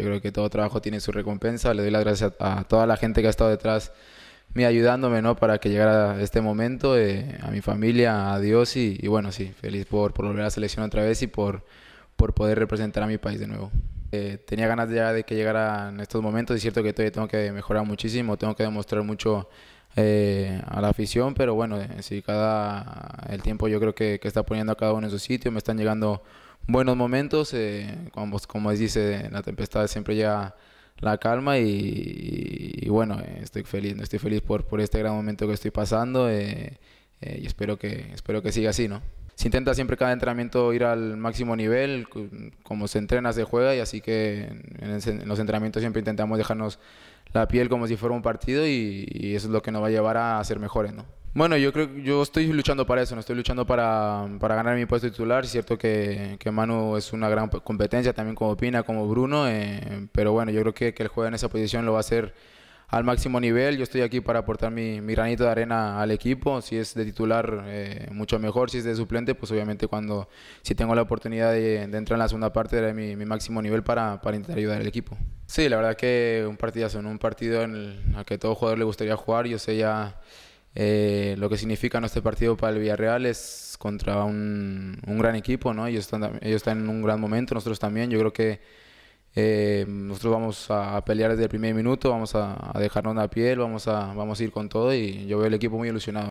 Yo creo que todo trabajo tiene su recompensa. Le doy las gracias a toda la gente que ha estado detrás me ayudándome, ¿no? Para que llegara este momento, eh, a mi familia, a Dios y, bueno, sí, feliz por, por, volver a la selección otra vez y por, por poder representar a mi país de nuevo. Eh, tenía ganas ya de que llegara en estos momentos, es cierto que todavía tengo que mejorar muchísimo, tengo que demostrar mucho eh, a la afición, pero bueno, sí, cada, el tiempo yo creo que, que está poniendo a cada uno en su sitio, me están llegando buenos momentos. Eh, como, como dice, en la tempestad siempre llega la calma y, bueno, estoy feliz, estoy feliz por, por este gran momento que estoy pasando eh, eh, y espero que, espero que siga así, ¿no? Se intenta siempre cada entrenamiento ir al máximo nivel, como se entrena, se juega y así que en los entrenamientos siempre intentamos dejarnos la piel como si fuera un partido y, eso es lo que nos va a llevar a ser mejores, ¿no? Bueno, yo creo yo estoy luchando para eso, no estoy luchando para, ganar mi puesto titular. cierto que, que, Manu es una gran competencia también como Pina, como Bruno, eh, pero bueno, yo creo que, que el juego en esa posición lo va a hacer al máximo nivel. Yo estoy aquí para aportar mi, granito de arena al equipo. Si es de titular, eh, mucho mejor. Si es de suplente, pues obviamente cuando si tengo la oportunidad de, entrar en la segunda parte, de mi, máximo nivel para, para, intentar ayudar al equipo. Sí, la verdad que un partidazo, un partido en el que todo jugador le gustaría jugar. Yo sé ya eh, lo que significa este partido para el Villarreal es contra un, gran equipo, ¿no? Ellos están, ellos están en un gran momento, nosotros también. Yo creo que eh, nosotros vamos a pelear desde el primer minuto, vamos a, a dejarnos la piel, vamos a, vamos a ir con todo y yo veo el equipo muy ilusionado.